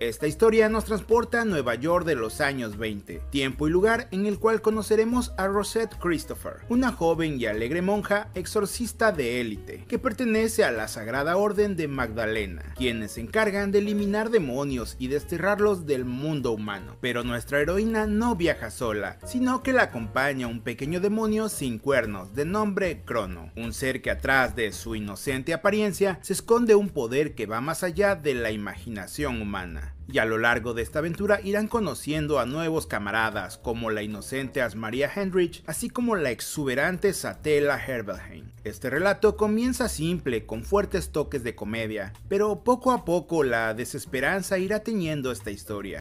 Esta historia nos transporta a Nueva York de los años 20, tiempo y lugar en el cual conoceremos a Rosette Christopher, una joven y alegre monja exorcista de élite, que pertenece a la Sagrada Orden de Magdalena, quienes se encargan de eliminar demonios y desterrarlos del mundo humano. Pero nuestra heroína no viaja sola, sino que la acompaña un pequeño demonio sin cuernos de nombre Crono, un ser que atrás de su inocente apariencia se esconde un poder que va más allá de la imaginación humana y a lo largo de esta aventura irán conociendo a nuevos camaradas como la inocente Asmaria Hendrich, así como la exuberante Satella Herbelheim. Este relato comienza simple, con fuertes toques de comedia, pero poco a poco la desesperanza irá teñiendo esta historia,